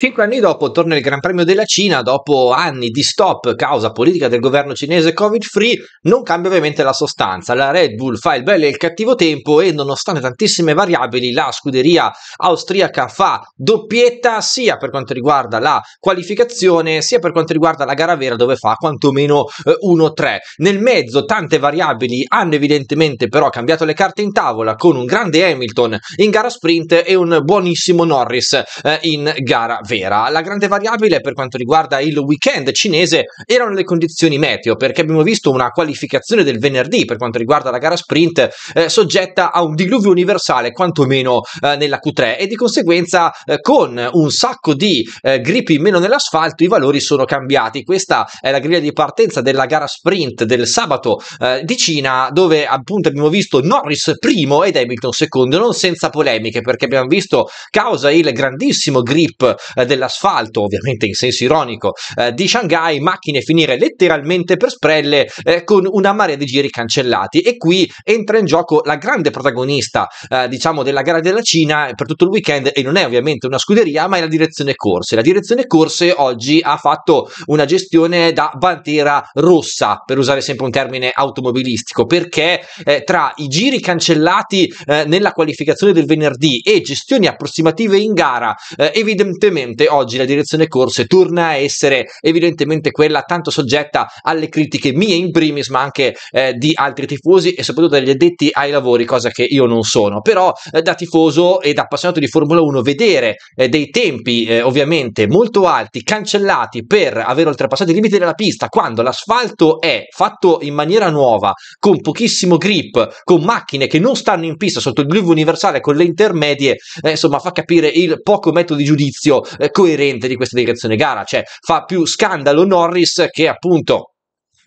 Cinque anni dopo torna il Gran Premio della Cina, dopo anni di stop causa politica del governo cinese Covid-free, non cambia ovviamente la sostanza. La Red Bull fa il bello e il cattivo tempo e nonostante tantissime variabili la scuderia austriaca fa doppietta sia per quanto riguarda la qualificazione sia per quanto riguarda la gara vera dove fa quantomeno eh, 1-3. Nel mezzo tante variabili hanno evidentemente però cambiato le carte in tavola con un grande Hamilton in gara sprint e un buonissimo Norris eh, in gara vera. La grande variabile per quanto riguarda il weekend cinese erano le condizioni meteo, perché abbiamo visto una qualificazione del venerdì per quanto riguarda la gara sprint eh, soggetta a un diluvio universale, quantomeno eh, nella Q3, e di conseguenza eh, con un sacco di eh, grip in meno nell'asfalto i valori sono cambiati. Questa è la griglia di partenza della gara sprint del sabato eh, di Cina, dove appunto abbiamo visto Norris primo ed Hamilton secondo, non senza polemiche, perché abbiamo visto causa il grandissimo grip eh, eh, dell'asfalto, ovviamente in senso ironico, eh, di Shanghai, macchine finire letteralmente per sprelle eh, con una marea di giri cancellati. E qui entra in gioco la grande protagonista, eh, diciamo, della gara della Cina per tutto il weekend, e non è ovviamente una scuderia, ma è la direzione corse. La direzione corse oggi ha fatto una gestione da bandiera rossa, per usare sempre un termine automobilistico, perché eh, tra i giri cancellati nella qualificazione del venerdì e gestioni approssimative in gara, evidentemente evidentemente oggi la direzione corse torna a essere evidentemente quella tanto soggetta alle critiche mie in primis, ma anche eh, di altri tifosi e soprattutto degli addetti ai lavori, cosa che io non sono. Però eh, da tifoso e da appassionato di Formula 1 vedere eh, dei tempi eh, ovviamente molto alti cancellati per aver oltrepassato i limiti della pista quando l'asfalto è fatto in maniera nuova, con pochissimo grip, con macchine che non stanno in pista sotto il groove universale con le intermedie, eh, insomma fa capire il poco metodo di giudizio coerente di questa dichiarazione gara, cioè fa più scandalo Norris che appunto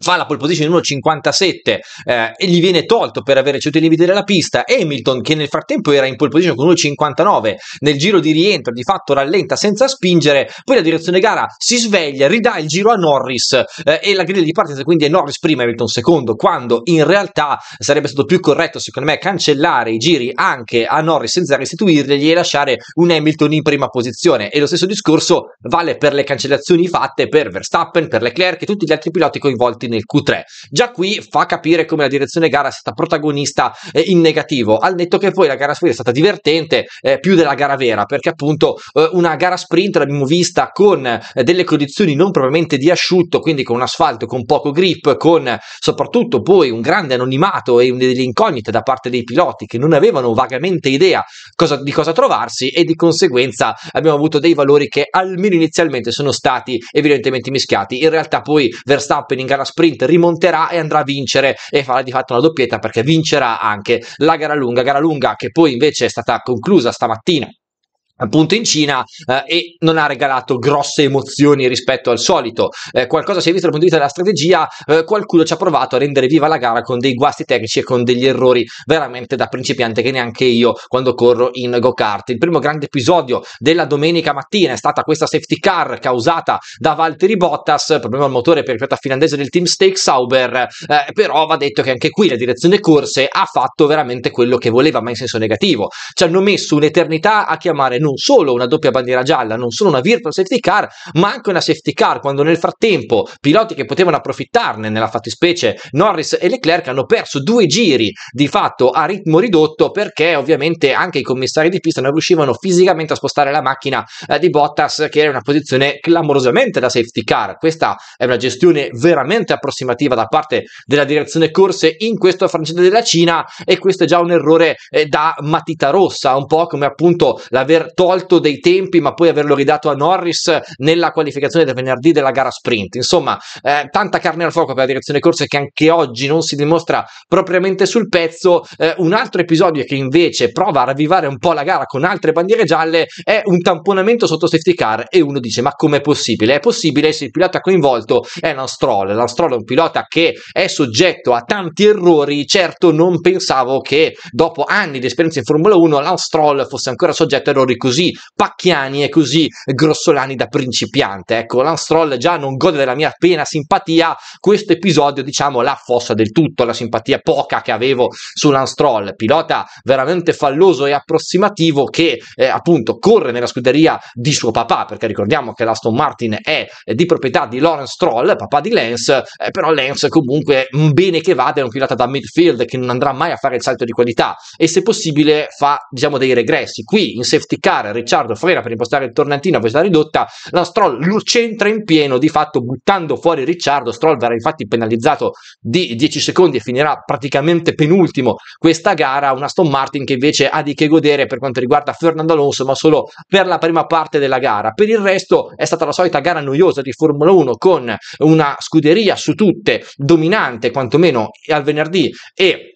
fa la pole position 1.57 eh, e gli viene tolto per aver ceduto i limiti della pista. Hamilton, che nel frattempo era in pole position con 1.59, nel giro di rientro di fatto rallenta senza spingere, poi la direzione gara si sveglia, ridà il giro a Norris eh, e la griglia di partenza quindi è Norris prima, Hamilton secondo, quando in realtà sarebbe stato più corretto secondo me cancellare i giri anche a Norris senza restituirgli e lasciare un Hamilton in prima posizione. E lo stesso discorso vale per le cancellazioni fatte per Verstappen, per Leclerc e tutti gli altri piloti coinvolti nel Q3. Già qui fa capire come la direzione gara sia stata protagonista eh, in negativo, al netto che poi la gara sprint è stata divertente eh, più della gara vera, perché appunto eh, una gara sprint l'abbiamo vista con eh, delle condizioni non propriamente di asciutto, quindi con un asfalto con poco grip, con soprattutto poi un grande anonimato e delle incognite da parte dei piloti che non avevano vagamente idea cosa, di cosa trovarsi e di conseguenza abbiamo avuto dei valori che almeno inizialmente sono stati evidentemente mischiati. In realtà poi Verstappen in gara sprint sprint rimonterà e andrà a vincere e farà di fatto una doppietta perché vincerà anche la gara lunga, gara lunga che poi invece è stata conclusa stamattina appunto in Cina eh, e non ha regalato grosse emozioni rispetto al solito. Eh, qualcosa si è visto dal punto di vista della strategia, eh, qualcuno ci ha provato a rendere viva la gara con dei guasti tecnici e con degli errori veramente da principiante che neanche io quando corro in go-kart. Il primo grande episodio della domenica mattina è stata questa safety car causata da Valtteri Bottas, problema al motore per il pilota finlandese del team Steak Sauber, eh, però va detto che anche qui la direzione corse ha fatto veramente quello che voleva, ma in senso negativo. Ci hanno messo un'eternità a chiamare noi non solo una doppia bandiera gialla, non solo una virtual safety car, ma anche una safety car, quando nel frattempo piloti che potevano approfittarne, nella fattispecie Norris e Leclerc, hanno perso due giri di fatto a ritmo ridotto perché ovviamente anche i commissari di pista non riuscivano fisicamente a spostare la macchina eh, di Bottas che era in una posizione clamorosamente da safety car. Questa è una gestione veramente approssimativa da parte della direzione corse in questo francese della Cina e questo è già un errore eh, da matita rossa, un po' come appunto l'aver tolto tolto dei tempi ma poi averlo ridato a Norris nella qualificazione del venerdì della gara sprint. Insomma, eh, tanta carne al fuoco per la direzione corse che anche oggi non si dimostra propriamente sul pezzo. Eh, un altro episodio che invece prova a ravvivare un po' la gara con altre bandiere gialle è un tamponamento sotto safety car e uno dice ma com'è possibile? È possibile se il pilota coinvolto è Lanstroll. Lanstroll è un pilota che è soggetto a tanti errori, certo non pensavo che dopo anni di esperienza in Formula 1 Lanstroll fosse ancora soggetto a errori così pacchiani e così grossolani da principiante. Ecco, Lance Stroll già non gode della mia piena simpatia, questo episodio diciamo la fossa del tutto, la simpatia poca che avevo su Lance Stroll, pilota veramente falloso e approssimativo che eh, appunto corre nella scuderia di suo papà, perché ricordiamo che l'Aston Martin è di proprietà di Lawrence Stroll, papà di Lance, eh, però Lance comunque mm, bene che vada è un pilota da midfield che non andrà mai a fare il salto di qualità e se possibile fa diciamo dei regressi. Qui in safety car attaccare Ricciardo Ferrera per impostare il tornantino a questa ridotta, la Stroll lo centra in pieno, di fatto buttando fuori Ricciardo, Stroll verrà infatti penalizzato di 10 secondi e finirà praticamente penultimo questa gara, una Aston Martin che invece ha di che godere per quanto riguarda Fernando Alonso, ma solo per la prima parte della gara. Per il resto è stata la solita gara noiosa di Formula 1 con una scuderia su tutte dominante, quantomeno al venerdì, e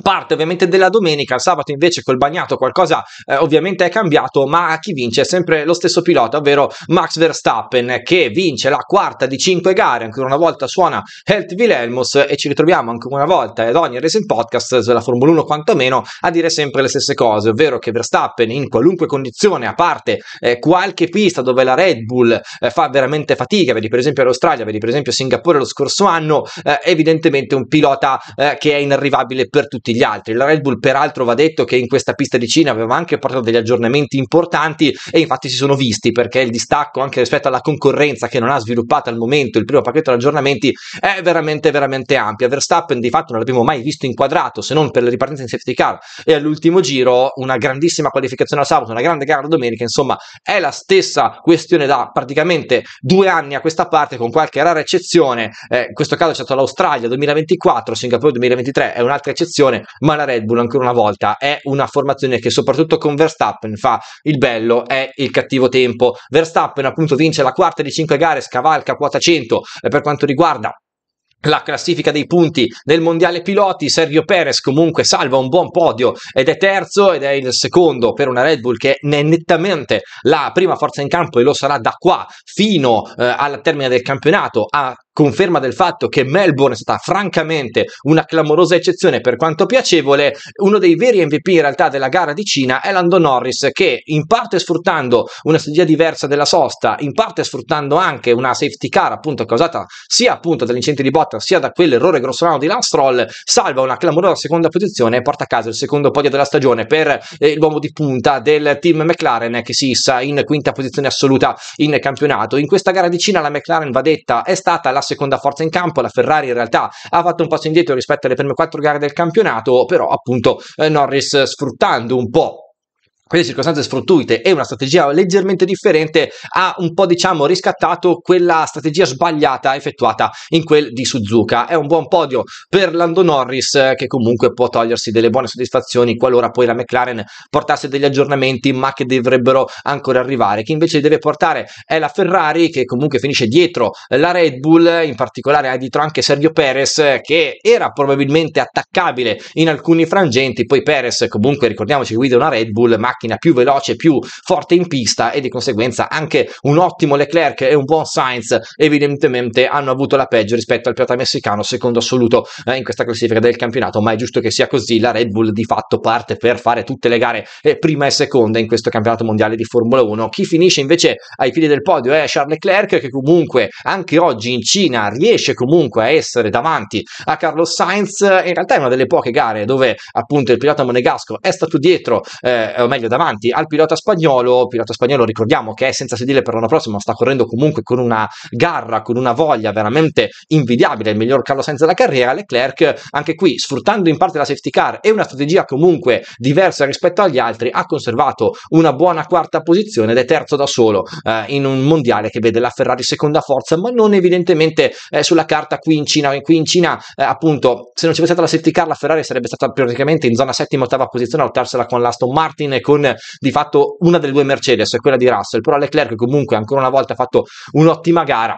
parte ovviamente della domenica, il sabato invece col bagnato qualcosa eh, ovviamente è cambiato, ma chi vince è sempre lo stesso pilota, ovvero Max Verstappen che vince la quarta di cinque gare, ancora una volta suona Helt Wilhelmus e ci ritroviamo ancora una volta ad ogni Racing Podcast della Formula 1 quantomeno a dire sempre le stesse cose, ovvero che Verstappen in qualunque condizione, a parte eh, qualche pista dove la Red Bull eh, fa veramente fatica, vedi per esempio l'Australia, vedi per esempio Singapore lo scorso anno, è eh, evidentemente un pilota eh, che è inarrivabile per tutti tutti gli altri. La Red Bull, peraltro, va detto che in questa pista di Cina aveva anche portato degli aggiornamenti importanti e infatti si sono visti perché il distacco anche rispetto alla concorrenza che non ha sviluppato al momento il primo pacchetto di aggiornamenti è veramente, veramente ampio. Verstappen, di fatto, non l'abbiamo mai visto inquadrato se non per le ripartenze in safety car e all'ultimo giro una grandissima qualificazione al sabato, una grande gara domenica. Insomma, è la stessa questione da praticamente due anni a questa parte, con qualche rara eccezione. Eh, in questo caso è stato l'Australia 2024, Singapore 2023 è un'altra eccezione formazione, ma la Red Bull ancora una volta è una formazione che soprattutto con Verstappen fa il bello è il cattivo tempo. Verstappen appunto vince la quarta di 5 gare, scavalca quota 100 per quanto riguarda la classifica dei punti del mondiale piloti, Sergio Perez comunque salva un buon podio ed è terzo ed è il secondo per una Red Bull che è nettamente la prima forza in campo e lo sarà da qua fino eh, al termine del campionato a conferma del fatto che Melbourne è stata francamente una clamorosa eccezione per quanto piacevole, uno dei veri MVP in realtà della gara di Cina è Lando Norris che in parte sfruttando una strategia diversa della sosta, in parte sfruttando anche una safety car appunto causata sia appunto dall'incendio di Bottas sia da quell'errore grossolano di Lance Stroll, salva una clamorosa seconda posizione e porta a casa il secondo podio della stagione per eh, l'uomo di punta del team McLaren che si issa in quinta posizione assoluta in campionato. In questa gara di Cina la McLaren va detta è stata la la seconda forza in campo, la Ferrari in realtà ha fatto un passo indietro rispetto alle prime quattro gare del campionato, però appunto eh, Norris sfruttando un po' quelle circostanze sfruttuite e una strategia leggermente differente ha un po' diciamo riscattato quella strategia sbagliata effettuata in quel di Suzuka è un buon podio per Lando Norris che comunque può togliersi delle buone soddisfazioni qualora poi la McLaren portasse degli aggiornamenti ma che dovrebbero ancora arrivare chi invece deve portare è la Ferrari che comunque finisce dietro la Red Bull in particolare ha dietro anche Sergio Perez che era probabilmente attaccabile in alcuni frangenti poi Perez comunque ricordiamoci guida una Red Bull ma macchina più veloce, più forte in pista e di conseguenza anche un ottimo Leclerc e un buon Sainz evidentemente hanno avuto la peggio rispetto al pilota messicano, secondo assoluto eh, in questa classifica del campionato, ma è giusto che sia così, la Red Bull di fatto parte per fare tutte le gare eh, prima e seconda in questo campionato mondiale di Formula 1. Chi finisce invece ai piedi del podio è Charles Leclerc che comunque anche oggi in Cina riesce comunque a essere davanti a Carlos Sainz, in realtà è una delle poche gare dove appunto il pilota monegasco è stato dietro, eh, o meglio davanti al pilota spagnolo, pilota spagnolo ricordiamo che è senza sedile per l'anno prossimo, sta correndo comunque con una garra, con una voglia veramente invidiabile, il miglior Carlo Sainz della carriera, Leclerc anche qui sfruttando in parte la safety car e una strategia comunque diversa rispetto agli altri ha conservato una buona quarta posizione ed è terzo da solo eh, in un mondiale che vede la Ferrari seconda forza, ma non evidentemente eh, sulla carta qui in Cina, qui in Cina eh, appunto se non ci fosse stata la safety car la Ferrari sarebbe stata praticamente in zona settima ottava posizione a lottarsela con l'Aston Martin e con con di fatto una delle due Mercedes, quella di Russell, però Leclerc comunque ancora una volta ha fatto un'ottima gara,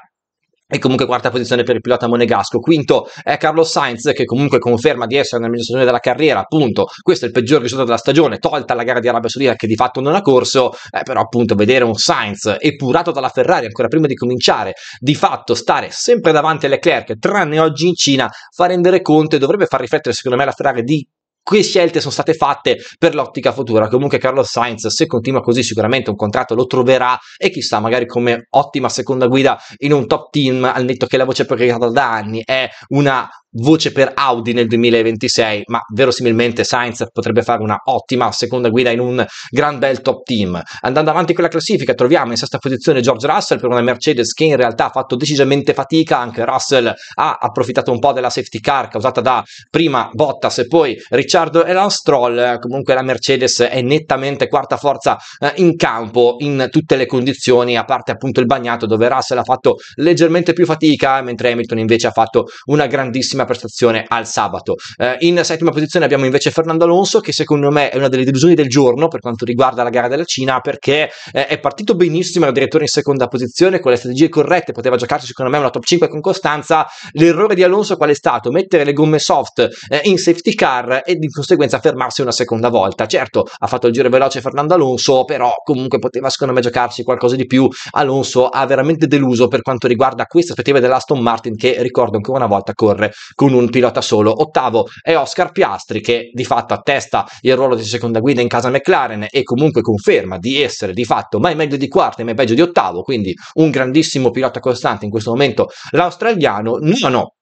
e comunque quarta posizione per il pilota monegasco. Quinto è Carlo Sainz che comunque conferma di essere nella migliore stagione della carriera, appunto, questo è il peggior risultato della stagione, tolta la gara di Arabia Saudita che di fatto non ha corso, eh, però appunto vedere un Sainz epurato dalla Ferrari ancora prima di cominciare, di fatto stare sempre davanti alle Leclerc, tranne oggi in Cina, fa rendere conto e dovrebbe far riflettere secondo me la Ferrari di che scelte sono state fatte per l'ottica futura. Comunque Carlos Sainz, se continua così, sicuramente un contratto lo troverà e chissà, magari come ottima seconda guida in un top team, al netto che la voce proiettata da anni è una voce per Audi nel 2026, ma verosimilmente Sainz potrebbe fare una ottima seconda guida in un gran bel top team. Andando avanti con la classifica troviamo in sesta posizione George Russell per una Mercedes che in realtà ha fatto decisamente fatica, anche Russell ha approfittato un po' della safety car causata da prima Bottas e poi Ricciardo e Stroll, comunque la Mercedes è nettamente quarta forza eh, in campo in tutte le condizioni, a parte appunto il bagnato dove Russell ha fatto leggermente più fatica, mentre Hamilton invece ha fatto una grandissima pessima prestazione al sabato. Eh, in settima posizione abbiamo invece Fernando Alonso che secondo me è una delle delusioni del giorno per quanto riguarda la gara della Cina perché eh, è partito benissimo, era addirittura in seconda posizione con le strategie corrette, poteva giocarsi secondo me una top 5 con costanza. L'errore di Alonso qual è stato? Mettere le gomme soft eh, in safety car e di conseguenza fermarsi una seconda volta. Certo, ha fatto il giro veloce Fernando Alonso, però comunque poteva secondo me giocarsi qualcosa di più. Alonso ha veramente deluso per quanto riguarda questa aspettativa dell'Aston Martin che ricordo ancora una volta corre con un pilota solo. Ottavo è Oscar Piastri che di fatto attesta il ruolo di seconda guida in casa McLaren e comunque conferma di essere di fatto mai meglio di quarto e mai peggio di ottavo, quindi un grandissimo pilota costante in questo momento l'australiano. No, no,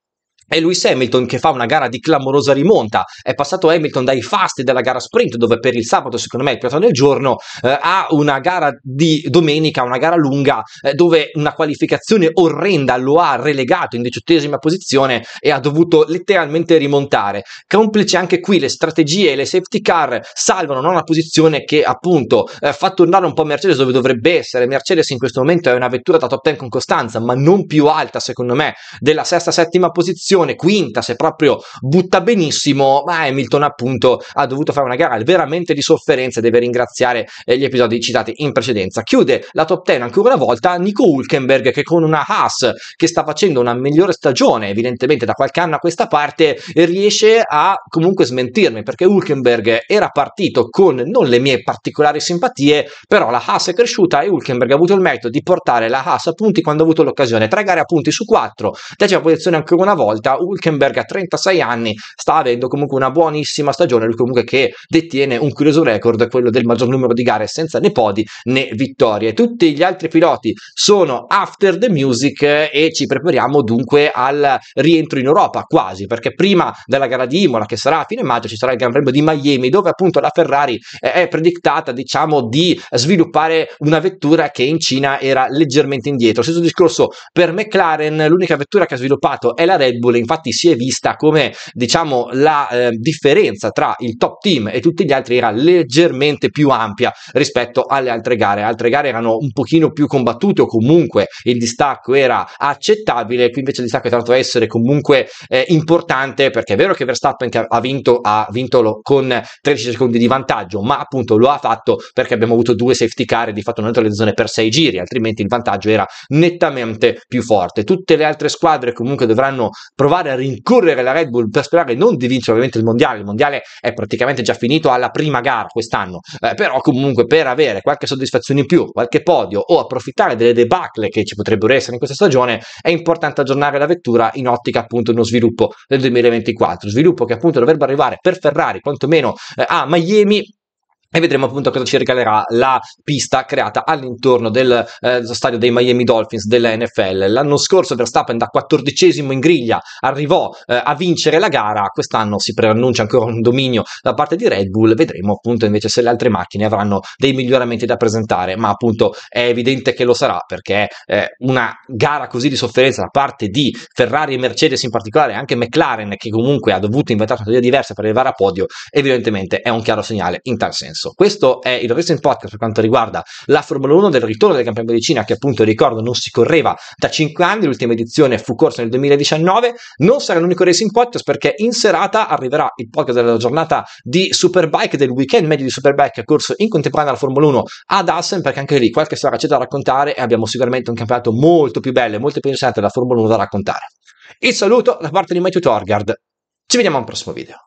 è Lewis Hamilton che fa una gara di clamorosa rimonta, è passato Hamilton dai fast della gara sprint dove per il sabato secondo me è il piatto del giorno, eh, a una gara di domenica, una gara lunga eh, dove una qualificazione orrenda lo ha relegato in diciottesima posizione e ha dovuto letteralmente rimontare. Complice anche qui le strategie e le safety car salvano una posizione che appunto eh, fa tornare un po' Mercedes dove dovrebbe essere, Mercedes in questo momento è una vettura da top 10 con costanza ma non più alta secondo me della sesta settima posizione posizione, quinta se proprio butta benissimo, ma Hamilton appunto ha dovuto fare una gara veramente di sofferenza e deve ringraziare eh, gli episodi citati in precedenza. Chiude la top 10 ancora una volta Nico Hulkenberg che con una Haas che sta facendo una migliore stagione evidentemente da qualche anno a questa parte riesce a comunque smentirmi perché Hulkenberg era partito con non le mie particolari simpatie, però la Haas è cresciuta e Hulkenberg ha avuto il merito di portare la Haas a punti quando ha avuto l'occasione, tre gare a punti su quattro, decima posizione ancora una volta Luca Hulkenberg a 36 anni sta avendo comunque una buonissima stagione, lui comunque che detiene un curioso record, quello del maggior numero di gare senza né podi né vittorie. Tutti gli altri piloti sono after the music eh, e ci prepariamo dunque al rientro in Europa quasi, perché prima della gara di Imola che sarà a fine maggio ci sarà il Gran Premio di Miami dove appunto la Ferrari eh, è predictata diciamo di sviluppare una vettura che in Cina era leggermente indietro. Stesso discorso per McLaren, l'unica vettura che ha sviluppato è la Red Bull infatti si è vista come diciamo la eh, differenza tra il top team e tutti gli altri era leggermente più ampia rispetto alle altre gare, altre gare erano un pochino più combattute o comunque il distacco era accettabile, qui invece il distacco è tanto essere comunque eh, importante perché è vero che Verstappen ha vinto ha vinto con 13 secondi di vantaggio, ma appunto lo ha fatto perché abbiamo avuto due safety car e di fatto non le zone per sei giri, altrimenti il vantaggio era nettamente più forte. Tutte le altre squadre comunque dovranno provare a rincorrere la Red Bull per sperare non di vincere ovviamente il mondiale, il mondiale è praticamente già finito alla prima gara quest'anno, eh, però comunque per avere qualche soddisfazione in più, qualche podio o approfittare delle debacle che ci potrebbero essere in questa stagione, è importante aggiornare la vettura in ottica appunto uno sviluppo del 2024, sviluppo che appunto dovrebbe arrivare per Ferrari quantomeno eh, a Miami e vedremo appunto cosa ci regalerà la pista creata all'intorno del eh, stadio dei Miami Dolphins della NFL. L'anno scorso Verstappen da quattordicesimo in griglia arrivò eh, a vincere la gara, quest'anno si preannuncia ancora un dominio da parte di Red Bull, vedremo appunto invece se le altre macchine avranno dei miglioramenti da presentare, ma appunto è evidente che lo sarà perché eh, una gara così di sofferenza da parte di Ferrari e Mercedes in particolare, anche McLaren che comunque ha dovuto inventare una teoria diversa per arrivare a podio, evidentemente è un chiaro segnale in tal senso senso. Questo è il Racing Podcast per quanto riguarda la Formula 1 del ritorno del campionato di Cina, che appunto ricordo non si correva da 5 anni, l'ultima edizione fu corsa nel 2019, non sarà l'unico Racing Podcast perché in serata arriverà il podcast della giornata di Superbike, del weekend medio di Superbike corso in contemporanea alla Formula 1 ad Assen, perché anche lì qualche storia c'è da raccontare e abbiamo sicuramente un campionato molto più bello e molto più interessante della Formula 1 da raccontare. Il saluto da parte di Matthew Torgard, ci vediamo al prossimo video.